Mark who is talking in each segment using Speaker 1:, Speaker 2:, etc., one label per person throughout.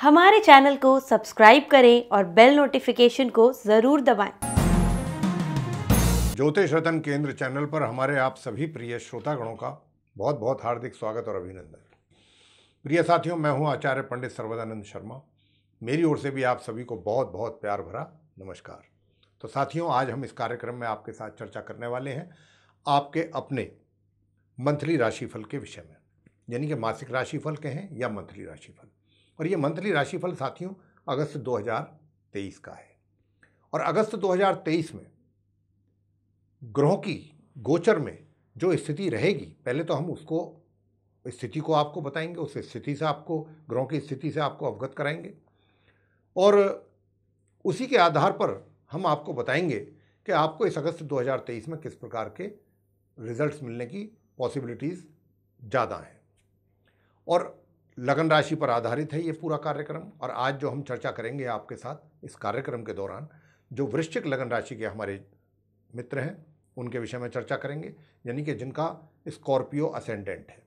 Speaker 1: हमारे चैनल को सब्सक्राइब करें और बेल नोटिफिकेशन को जरूर दबाएं। ज्योतिष रतन केंद्र चैनल पर हमारे आप सभी प्रिय श्रोतागणों का बहुत बहुत हार्दिक स्वागत और अभिनंदन प्रिय साथियों मैं हूं आचार्य पंडित सर्वदानंद शर्मा मेरी ओर से भी आप सभी को बहुत बहुत प्यार भरा नमस्कार तो साथियों आज हम इस कार्यक्रम में आपके साथ चर्चा करने वाले हैं आपके अपने मंथली राशिफल के विषय में यानी कि मासिक राशिफल के हैं या मंथली राशिफल और ये मंथली राशिफल साथियों अगस्त 2023 का है और अगस्त 2023 में ग्रहों की गोचर में जो स्थिति रहेगी पहले तो हम उसको स्थिति को आपको बताएंगे उस स्थिति से आपको ग्रहों की स्थिति से आपको अवगत कराएंगे और उसी के आधार पर हम आपको बताएंगे कि आपको इस अगस्त 2023 में किस प्रकार के रिजल्ट्स मिलने की पॉसिबिलिटीज़ ज़्यादा हैं और लगन राशि पर आधारित है ये पूरा कार्यक्रम और आज जो हम चर्चा करेंगे आपके साथ इस कार्यक्रम के दौरान जो वृश्चिक लगन राशि के हमारे मित्र हैं उनके विषय में चर्चा करेंगे यानी कि जिनका स्कॉर्पियो असेंडेंट है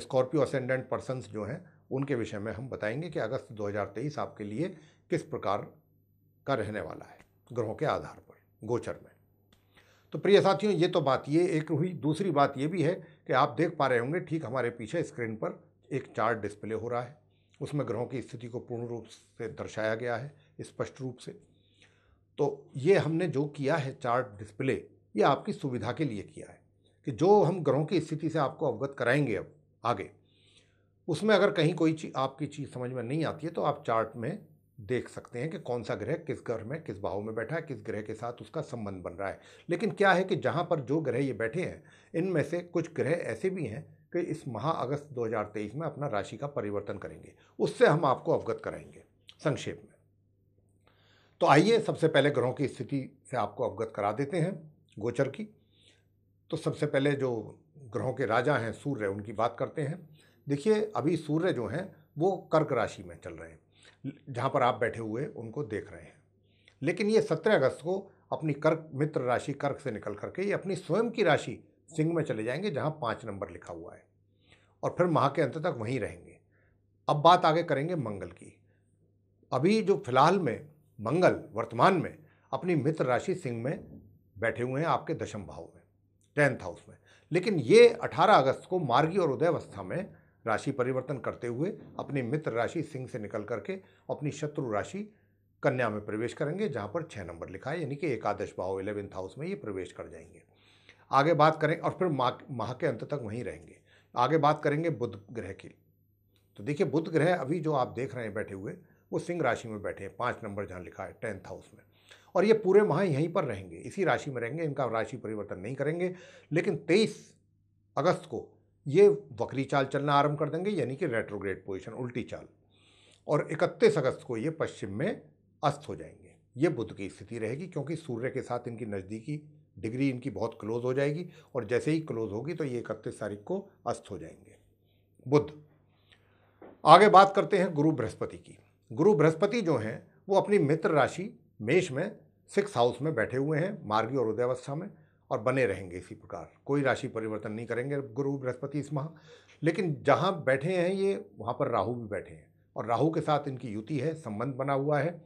Speaker 1: स्कॉर्पियो असेंडेंट पर्सनस जो हैं उनके विषय में हम बताएंगे कि अगस्त 2023 आपके लिए किस प्रकार का रहने वाला है ग्रहों के आधार पर गोचर में तो प्रिय साथियों ये तो बात ये एक हुई दूसरी बात ये भी है कि आप देख पा रहे होंगे ठीक हमारे पीछे स्क्रीन पर एक चार्ट डिस्प्ले हो रहा है उसमें ग्रहों की स्थिति को पूर्ण रूप से दर्शाया गया है स्पष्ट रूप से तो ये हमने जो किया है चार्ट डिस्प्ले ये आपकी सुविधा के लिए किया है कि जो हम ग्रहों की स्थिति से आपको अवगत कराएंगे अब आगे उसमें अगर कहीं कोई चीज़ आपकी चीज़ समझ में नहीं आती है तो आप चार्ट में देख सकते हैं कि कौन सा ग्रह किस ग्रह में किस भाव में बैठा है किस ग्रह के साथ उसका संबंध बन रहा है लेकिन क्या है कि जहाँ पर जो ग्रह ये बैठे हैं इनमें से कुछ ग्रह ऐसे भी हैं कि इस माह अगस्त 2023 में अपना राशि का परिवर्तन करेंगे उससे हम आपको अवगत कराएंगे संक्षेप में तो आइए सबसे पहले ग्रहों की स्थिति से आपको अवगत करा देते हैं गोचर की तो सबसे पहले जो ग्रहों के राजा हैं सूर्य उनकी बात करते हैं देखिए अभी सूर्य जो हैं वो कर्क राशि में चल रहे हैं जहाँ पर आप बैठे हुए उनको देख रहे हैं लेकिन ये सत्रह अगस्त को अपनी कर्क मित्र राशि कर्क से निकल करके ये अपनी स्वयं की राशि सिंह में चले जाएंगे जहाँ पाँच नंबर लिखा हुआ है और फिर माह के अंत तक वहीं रहेंगे अब बात आगे करेंगे मंगल की अभी जो फिलहाल में मंगल वर्तमान में अपनी मित्र राशि सिंह में बैठे हुए हैं आपके दशम भाव में टेंथ हाउस में लेकिन ये 18 अगस्त को मार्गी और उदय अवस्था में राशि परिवर्तन करते हुए अपनी मित्र राशि सिंह से निकल करके अपनी शत्रु राशि कन्या में प्रवेश करेंगे जहाँ पर छः नंबर लिखा है यानी कि एकादश भाव इलेवेंथ हाउस में ये प्रवेश कर जाएंगे आगे बात करें और फिर माह के अंत तक वहीं रहेंगे आगे बात करेंगे बुध ग्रह की तो देखिए बुध ग्रह अभी जो आप देख रहे हैं बैठे हुए वो सिंह राशि में बैठे हैं पाँच नंबर जहाँ लिखा है टेंथ हाउस में और ये पूरे माह यहीं पर रहेंगे इसी राशि में रहेंगे इनका राशि परिवर्तन नहीं करेंगे लेकिन तेईस अगस्त को ये वक्री चाल चलना आरंभ कर देंगे यानी कि रेट्रोग्रेड पोजिशन उल्टी चाल और इकतीस अगस्त को ये पश्चिम में अस्त हो जाएंगे ये बुध की स्थिति रहेगी क्योंकि सूर्य के साथ इनकी नज़दीकी डिग्री इनकी बहुत क्लोज हो जाएगी और जैसे ही क्लोज होगी तो ये इकतीस तारीख को अस्त हो जाएंगे बुद्ध आगे बात करते हैं गुरु बृहस्पति की गुरु बृहस्पति जो हैं वो अपनी मित्र राशि मेष में सिक्स हाउस में बैठे हुए हैं मार्गी और उदयावस्था में और बने रहेंगे इसी प्रकार कोई राशि परिवर्तन नहीं करेंगे गुरु बृहस्पति इस माह लेकिन जहाँ बैठे हैं ये वहाँ पर राहु भी बैठे हैं और राहु के साथ इनकी युति है संबंध बना हुआ है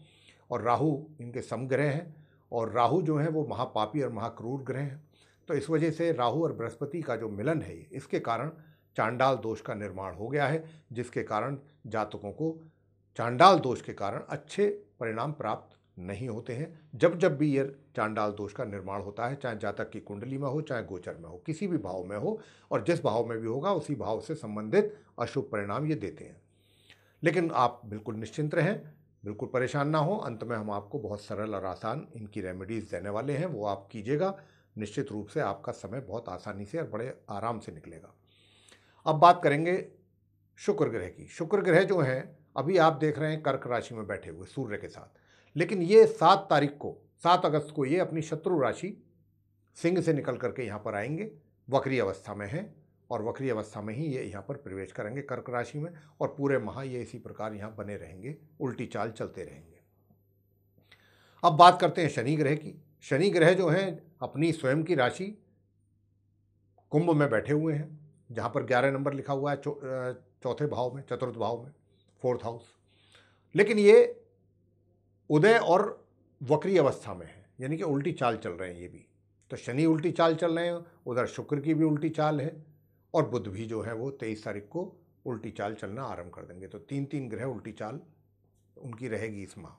Speaker 1: और राहु इनके समग्रह हैं और राहु जो है वो महापापी और महाक्रूर ग्रह हैं तो इस वजह से राहु और बृहस्पति का जो मिलन है इसके कारण चांडाल दोष का निर्माण हो गया है जिसके कारण जातकों को चांडाल दोष के कारण अच्छे परिणाम प्राप्त नहीं होते हैं जब जब भी ये चांडाल दोष का निर्माण होता है चाहे जातक की कुंडली में हो चाहे गोचर में हो किसी भी भाव में हो और जिस भाव में भी होगा उसी भाव से संबंधित अशुभ परिणाम ये देते हैं लेकिन आप बिल्कुल निश्चिंत रहें बिल्कुल परेशान ना हो अंत में हम आपको बहुत सरल और आसान इनकी रेमेडीज़ देने वाले हैं वो आप कीजिएगा निश्चित रूप से आपका समय बहुत आसानी से और बड़े आराम से निकलेगा अब बात करेंगे शुक्र ग्रह की शुक्र ग्रह जो हैं अभी आप देख रहे हैं कर्क राशि में बैठे हुए सूर्य के साथ लेकिन ये सात तारीख को सात अगस्त को ये अपनी शत्रु राशि सिंह से निकल करके यहाँ पर आएंगे वक्री अवस्था में हैं और वक्री अवस्था में ही ये यहाँ पर प्रवेश करेंगे कर्क राशि में और पूरे माह ये इसी प्रकार यहाँ बने रहेंगे उल्टी चाल चलते रहेंगे अब बात करते हैं शनि ग्रह की शनि ग्रह जो हैं अपनी स्वयं की राशि कुंभ में बैठे हुए हैं जहाँ पर ग्यारह नंबर लिखा हुआ है चौथे भाव में चतुर्थ भाव में फोर्थ हाउस लेकिन ये उदय और वक्री अवस्था में है यानी कि उल्टी चाल चल रहे हैं ये भी तो शनि उल्टी चाल चल रहे हैं उधर शुक्र की भी उल्टी चाल है और बुध भी जो है वो तेईस तारीख को उल्टी चाल चलना आरंभ कर देंगे तो तीन तीन ग्रह उल्टी चाल उनकी रहेगी इस माह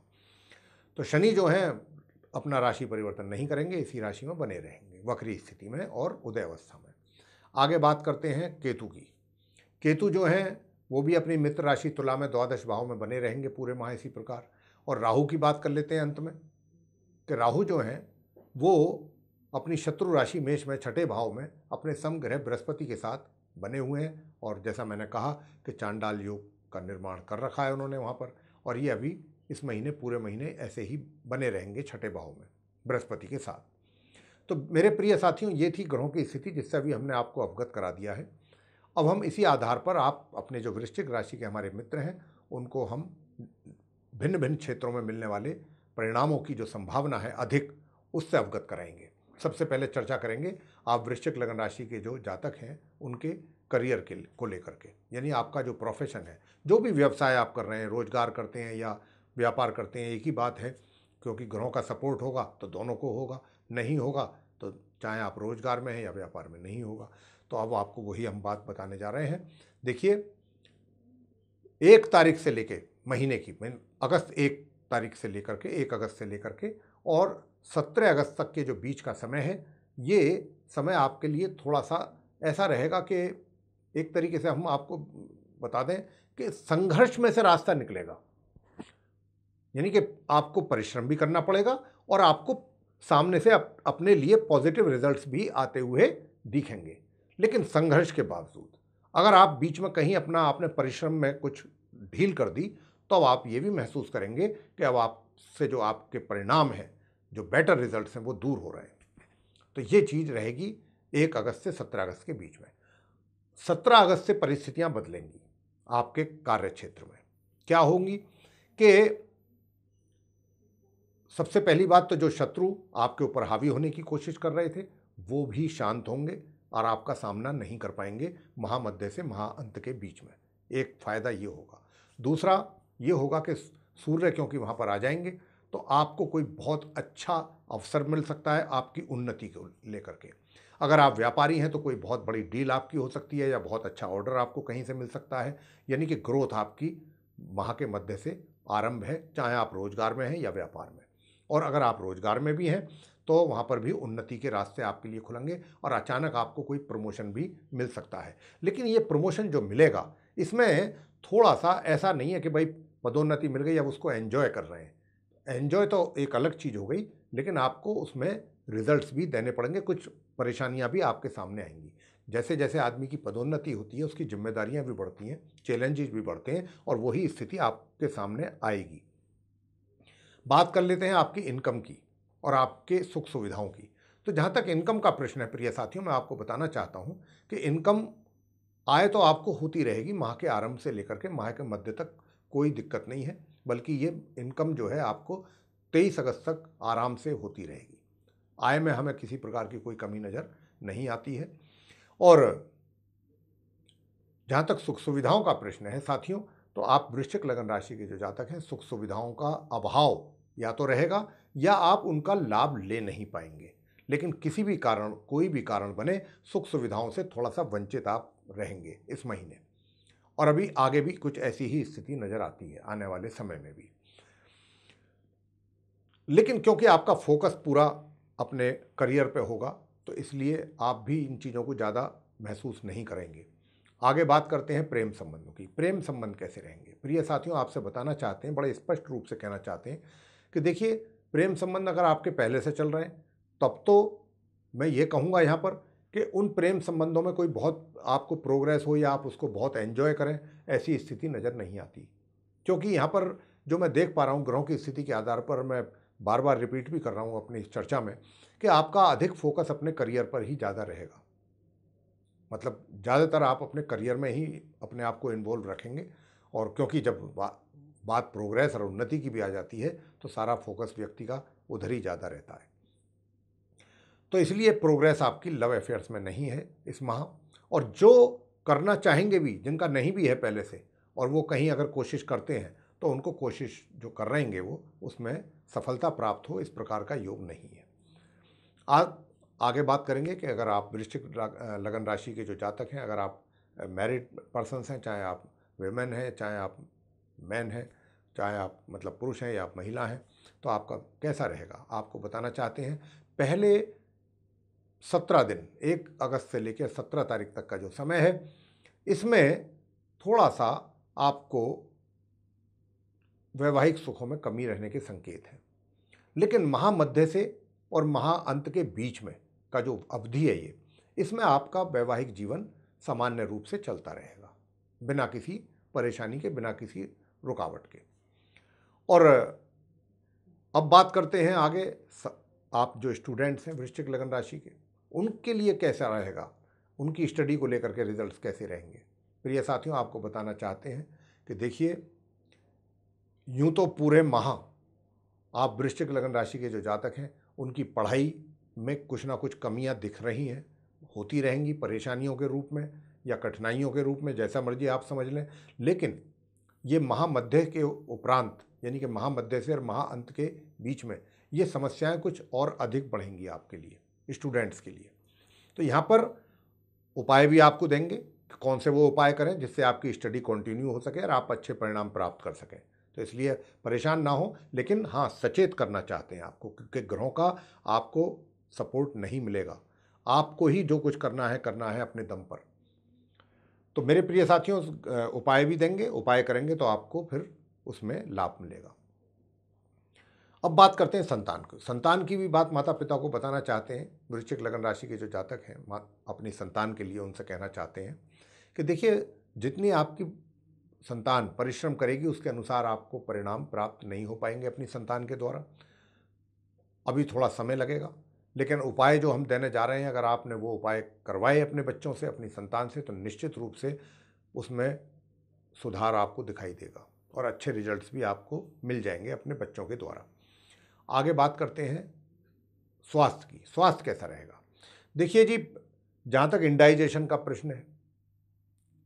Speaker 1: तो शनि जो है अपना राशि परिवर्तन नहीं करेंगे इसी राशि में बने रहेंगे वक्री स्थिति में और उदय अवस्था में आगे बात करते हैं केतु की केतु जो है वो भी अपनी मित्र राशि तुला में द्वादश भाव में बने रहेंगे पूरे माह इसी प्रकार और राहु की बात कर लेते हैं अंत में कि राहु जो हैं वो अपनी शत्रु राशि मेष में छठे भाव में अपने समग्रह बृहस्पति के साथ बने हुए हैं और जैसा मैंने कहा कि चांडाल योग का निर्माण कर रखा है उन्होंने वहाँ पर और ये अभी इस महीने पूरे महीने ऐसे ही बने रहेंगे छठे भाव में बृहस्पति के साथ तो मेरे प्रिय साथियों ये थी ग्रहों की स्थिति जिससे अभी हमने आपको अवगत करा दिया है अब हम इसी आधार पर आप अपने जो वृश्चिक राशि के हमारे मित्र हैं उनको हम भिन्न भिन्न क्षेत्रों में मिलने वाले परिणामों की जो संभावना है अधिक उससे अवगत कराएंगे सबसे पहले चर्चा करेंगे आप वृश्चिक लगन राशि के जो जातक हैं उनके करियर के को लेकर के यानी आपका जो प्रोफेशन है जो भी व्यवसाय आप कर रहे हैं रोजगार करते हैं या व्यापार करते हैं एक ही बात है क्योंकि ग्रहों का सपोर्ट होगा तो दोनों को होगा नहीं होगा तो चाहे आप रोजगार में हैं या व्यापार में नहीं होगा तो अब आपको वही हम बात बताने जा रहे हैं देखिए एक तारीख से लेके महीने की अगस्त एक तारीख से लेकर के एक अगस्त से लेकर के और सत्रह अगस्त तक के जो बीच का समय है ये समय आपके लिए थोड़ा सा ऐसा रहेगा कि एक तरीके से हम आपको बता दें कि संघर्ष में से रास्ता निकलेगा यानी कि आपको परिश्रम भी करना पड़ेगा और आपको सामने से अप, अपने लिए पॉजिटिव रिजल्ट्स भी आते हुए दिखेंगे लेकिन संघर्ष के बावजूद अगर आप बीच में कहीं अपना आपने परिश्रम में कुछ ढील कर दी तो अब आप ये भी महसूस करेंगे कि अब आपसे जो आपके परिणाम हैं जो बेटर रिजल्ट्स हैं वो दूर हो रहे हैं तो ये चीज़ रहेगी एक अगस्त से सत्रह अगस्त के बीच में सत्रह अगस्त से परिस्थितियाँ बदलेंगी आपके कार्य क्षेत्र में क्या होंगी कि सबसे पहली बात तो जो शत्रु आपके ऊपर हावी होने की कोशिश कर रहे थे वो भी शांत होंगे और आपका सामना नहीं कर पाएंगे महामध्य से महाअंत के बीच में एक फ़ायदा ये होगा दूसरा ये होगा कि सूर्य क्योंकि वहाँ पर आ जाएंगे तो आपको कोई बहुत अच्छा अवसर मिल सकता है आपकी उन्नति को लेकर के अगर आप व्यापारी हैं तो कोई बहुत बड़ी डील आपकी हो सकती है या बहुत अच्छा ऑर्डर आपको कहीं से मिल सकता है यानी कि ग्रोथ आपकी माह के मध्य से आरंभ है चाहे आप रोजगार में हैं या व्यापार में और अगर आप रोजगार में भी हैं तो वहाँ पर भी उन्नति के रास्ते आपके लिए खुलेंगे और अचानक आपको कोई प्रमोशन भी मिल सकता है लेकिन ये प्रमोशन जो मिलेगा इसमें थोड़ा सा ऐसा नहीं है कि भाई पदोन्नति मिल गई अब उसको एन्जॉय कर रहे हैं एन्जॉय तो एक अलग चीज़ हो गई लेकिन आपको उसमें रिजल्ट्स भी देने पड़ेंगे कुछ परेशानियां भी आपके सामने आएंगी जैसे जैसे आदमी की पदोन्नति होती है उसकी जिम्मेदारियां भी बढ़ती हैं चैलेंजेस भी बढ़ते हैं और वही स्थिति आपके सामने आएगी बात कर लेते हैं आपकी इनकम की और आपके सुख सुविधाओं की तो जहाँ तक इनकम का प्रश्न है प्रिय साथियों मैं आपको बताना चाहता हूँ कि इनकम आय तो आपको होती रहेगी माह के आरंभ से लेकर के माह के मध्य तक कोई दिक्कत नहीं है बल्कि ये इनकम जो है आपको तेईस अगस्त तक आराम से होती रहेगी आय में हमें किसी प्रकार की कोई कमी नज़र नहीं आती है और जहाँ तक सुख सुविधाओं का प्रश्न है साथियों तो आप वृश्चिक लगन राशि के जो जातक हैं सुख सुविधाओं का अभाव या तो रहेगा या आप उनका लाभ ले नहीं पाएंगे लेकिन किसी भी कारण कोई भी कारण बने सुख सुविधाओं से थोड़ा सा वंचित आप रहेंगे इस महीने और अभी आगे भी कुछ ऐसी ही स्थिति नज़र आती है आने वाले समय में भी लेकिन क्योंकि आपका फोकस पूरा अपने करियर पे होगा तो इसलिए आप भी इन चीज़ों को ज़्यादा महसूस नहीं करेंगे आगे बात करते हैं प्रेम संबंधों की प्रेम संबंध कैसे रहेंगे प्रिय साथियों आपसे बताना चाहते हैं बड़े स्पष्ट रूप से कहना चाहते हैं कि देखिए प्रेम संबंध अगर आपके पहले से चल रहे हैं तब तो मैं ये कहूँगा यहाँ पर कि उन प्रेम संबंधों में कोई बहुत आपको प्रोग्रेस हो या आप उसको बहुत एन्जॉय करें ऐसी स्थिति नज़र नहीं आती क्योंकि यहाँ पर जो मैं देख पा रहा हूँ ग्रहों की स्थिति के आधार पर मैं बार बार रिपीट भी कर रहा हूँ अपनी इस चर्चा में कि आपका अधिक फोकस अपने करियर पर ही ज़्यादा रहेगा मतलब ज़्यादातर आप अपने करियर में ही अपने आप को इन्वॉल्व रखेंगे और क्योंकि जब बा, बात प्रोग्रेस और उन्नति की भी आ जाती है तो सारा फोकस व्यक्ति का उधर ही ज़्यादा रहता है तो इसलिए प्रोग्रेस आपकी लव अफेयर्स में नहीं है इस माह और जो करना चाहेंगे भी जिनका नहीं भी है पहले से और वो कहीं अगर कोशिश करते हैं तो उनको कोशिश जो कर रहेंगे वो उसमें सफलता प्राप्त हो इस प्रकार का योग नहीं है आज आगे बात करेंगे कि अगर आप वृश्चिक लगन राशि के जो जातक हैं अगर आप मैरिड पर्सनस हैं चाहे आप वेमेन हैं चाहे आप मैन हैं चाहे आप मतलब पुरुष हैं या आप महिला हैं तो आपका कैसा रहेगा आपको बताना चाहते हैं पहले सत्रह दिन एक अगस्त से लेकर सत्रह तारीख तक का जो समय है इसमें थोड़ा सा आपको वैवाहिक सुखों में कमी रहने के संकेत हैं लेकिन महामध्य से और महाअंत के बीच में का जो अवधि है ये इसमें आपका वैवाहिक जीवन सामान्य रूप से चलता रहेगा बिना किसी परेशानी के बिना किसी रुकावट के और अब बात करते हैं आगे आप जो स्टूडेंट्स हैं वृश्चिक लग्न राशि के उनके लिए कैसा रहेगा उनकी स्टडी को लेकर के रिजल्ट्स कैसे रहेंगे प्रिय साथियों आपको बताना चाहते हैं कि देखिए यूँ तो पूरे माह आप वृश्चिक लगन राशि के जो जातक हैं उनकी पढ़ाई में कुछ ना कुछ कमियां दिख रही हैं होती रहेंगी परेशानियों के रूप में या कठिनाइयों के रूप में जैसा मर्जी आप समझ लें लेकिन ये महामध्य के उपरांत यानी कि महामध्य से और महाअंत के बीच में ये समस्याएं कुछ और अधिक बढ़ेंगी आपके लिए स्टूडेंट्स के लिए तो यहाँ पर उपाय भी आपको देंगे कि कौन से वो उपाय करें जिससे आपकी स्टडी कंटिन्यू हो सके और आप अच्छे परिणाम प्राप्त कर सकें तो इसलिए परेशान ना हो लेकिन हाँ सचेत करना चाहते हैं आपको क्योंकि ग्रहों का आपको सपोर्ट नहीं मिलेगा आपको ही जो कुछ करना है करना है अपने दम पर तो मेरे प्रिय साथियों उपाय भी देंगे उपाय करेंगे तो आपको फिर उसमें लाभ मिलेगा अब बात करते हैं संतान को संतान की भी बात माता पिता को बताना चाहते हैं वृश्चिक लग्न राशि के जो जातक हैं अपनी संतान के लिए उनसे कहना चाहते हैं कि देखिए जितनी आपकी संतान परिश्रम करेगी उसके अनुसार आपको परिणाम प्राप्त नहीं हो पाएंगे अपनी संतान के द्वारा अभी थोड़ा समय लगेगा लेकिन उपाय जो हम देने जा रहे हैं अगर आपने वो उपाय करवाए अपने बच्चों से अपनी संतान से तो निश्चित रूप से उसमें सुधार आपको दिखाई देगा और अच्छे रिजल्ट्स भी आपको मिल जाएंगे अपने बच्चों के द्वारा आगे बात करते हैं स्वास्थ्य की स्वास्थ्य कैसा रहेगा देखिए जी जहाँ तक इंडाइजेशन का प्रश्न है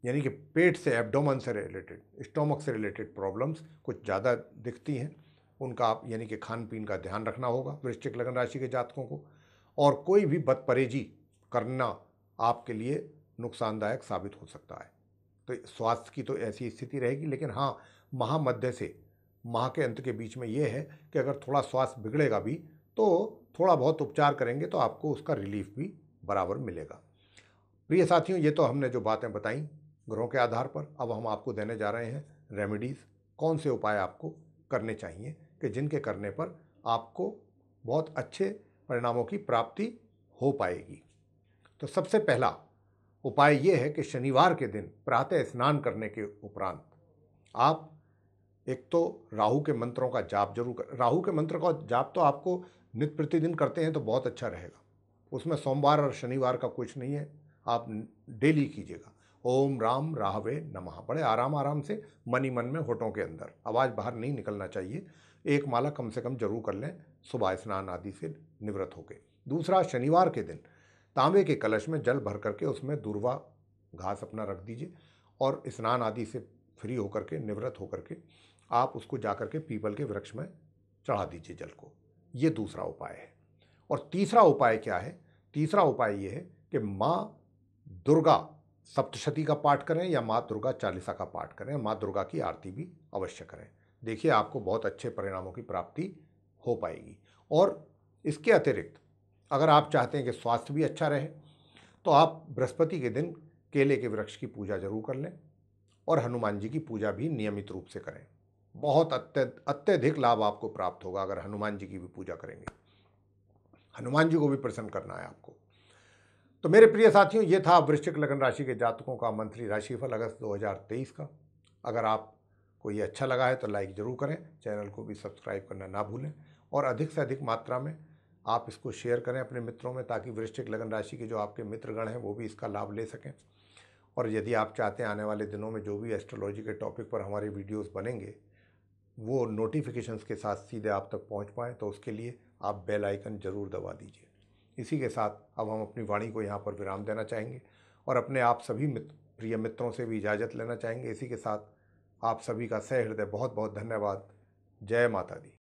Speaker 1: यानी कि पेट से एब्डोमन से रिलेटेड स्टोमक से रिलेटेड प्रॉब्लम्स कुछ ज़्यादा दिखती हैं उनका आप यानी कि खान पीन का ध्यान रखना होगा वृश्चिक लगन राशि के जातकों को और कोई भी बद करना आपके लिए नुकसानदायक साबित हो सकता है तो स्वास्थ्य की तो ऐसी स्थिति रहेगी लेकिन हाँ महामध्य से माह के अंत के बीच में ये है कि अगर थोड़ा स्वास्थ्य बिगड़ेगा भी तो थोड़ा बहुत उपचार करेंगे तो आपको उसका रिलीफ भी बराबर मिलेगा प्रिय साथियों ये तो हमने जो बातें बताई ग्रहों के आधार पर अब हम आपको देने जा रहे हैं रेमेडीज़ कौन से उपाय आपको करने चाहिए कि जिनके करने पर आपको बहुत अच्छे परिणामों की प्राप्ति हो पाएगी तो सबसे पहला उपाय ये है कि शनिवार के दिन प्रातः स्नान करने के उपरांत आप एक तो राहु के मंत्रों का जाप जरूर कर राहु के मंत्र का जाप तो आपको नित्य प्रतिदिन करते हैं तो बहुत अच्छा रहेगा उसमें सोमवार और शनिवार का कुछ नहीं है आप डेली कीजिएगा ओम राम राहवे नमः बड़े आराम आराम से मनी मन में होठों के अंदर आवाज़ बाहर नहीं निकलना चाहिए एक माला कम से कम जरूर कर लें सुबह स्नान आदि से निवृत्त होकर दूसरा शनिवार के दिन तांबे के कलश में जल भर करके उसमें दूरवा घास अपना रख दीजिए और स्नान आदि से फ्री होकर के निवृत्त होकर के आप उसको जा के पीपल के वृक्ष में चढ़ा दीजिए जल को ये दूसरा उपाय है और तीसरा उपाय क्या है तीसरा उपाय ये है कि माँ दुर्गा सप्तशती का पाठ करें या माँ दुर्गा चालीसा का पाठ करें माँ दुर्गा की आरती भी अवश्य करें देखिए आपको बहुत अच्छे परिणामों की प्राप्ति हो पाएगी और इसके अतिरिक्त अगर आप चाहते हैं कि स्वास्थ्य भी अच्छा रहे तो आप बृहस्पति के दिन केले के वृक्ष की पूजा जरूर कर लें और हनुमान जी की पूजा भी नियमित रूप से करें बहुत अत्यधिक लाभ आपको प्राप्त होगा अगर हनुमान जी की भी पूजा करेंगे हनुमान जी को भी प्रसन्न करना है आपको तो मेरे प्रिय साथियों ये था वृश्चिक लगन राशि के जातकों का मंथली राशिफल अगस्त 2023 का अगर आपको ये अच्छा लगा है तो लाइक ज़रूर करें चैनल को भी सब्सक्राइब करना ना भूलें और अधिक से अधिक मात्रा में आप इसको शेयर करें अपने मित्रों में ताकि वृश्चिक लगन राशि के जो आपके मित्रगण हैं वो भी इसका लाभ ले सकें और यदि आप चाहते हैं आने वाले दिनों में जो भी एस्ट्रोलॉजी के टॉपिक पर हमारे वीडियोस बनेंगे वो नोटिफिकेशन के साथ सीधे आप तक पहुँच पाएँ तो उसके लिए आप बेल आइकन ज़रूर दबा दीजिए इसी के साथ अब हम अपनी वाणी को यहाँ पर विराम देना चाहेंगे और अपने आप सभी मित्र प्रिय मित्रों से भी इजाज़त लेना चाहेंगे इसी के साथ आप सभी का सहृदय बहुत बहुत धन्यवाद जय माता दी